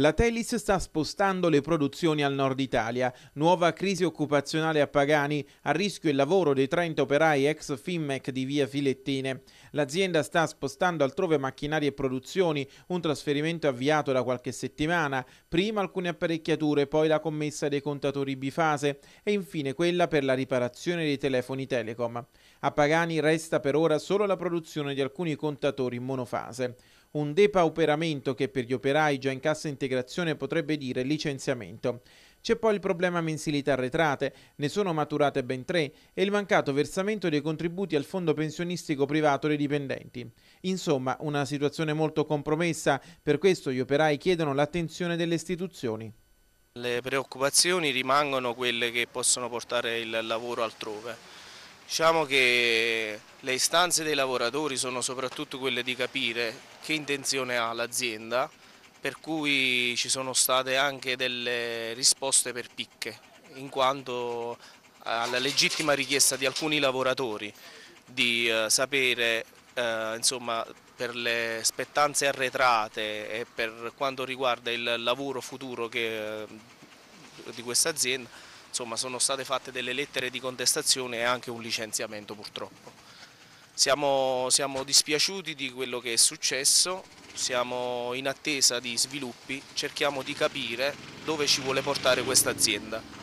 La Telis sta spostando le produzioni al nord Italia. Nuova crisi occupazionale a Pagani, a rischio il lavoro dei 30 operai ex Finmec di via Filettine. L'azienda sta spostando altrove macchinari e produzioni, un trasferimento avviato da qualche settimana, prima alcune apparecchiature, poi la commessa dei contatori bifase e infine quella per la riparazione dei telefoni Telecom. A Pagani resta per ora solo la produzione di alcuni contatori monofase un depauperamento che per gli operai già in cassa integrazione potrebbe dire licenziamento. C'è poi il problema mensilità arretrate, ne sono maturate ben tre, e il mancato versamento dei contributi al fondo pensionistico privato dei dipendenti. Insomma, una situazione molto compromessa, per questo gli operai chiedono l'attenzione delle istituzioni. Le preoccupazioni rimangono quelle che possono portare il lavoro altrove Diciamo che le istanze dei lavoratori sono soprattutto quelle di capire che intenzione ha l'azienda, per cui ci sono state anche delle risposte per picche, in quanto eh, alla legittima richiesta di alcuni lavoratori di eh, sapere eh, insomma, per le spettanze arretrate e per quanto riguarda il lavoro futuro che, di questa azienda, insomma, sono state fatte delle lettere di contestazione e anche un licenziamento purtroppo. Siamo, siamo dispiaciuti di quello che è successo, siamo in attesa di sviluppi, cerchiamo di capire dove ci vuole portare questa azienda.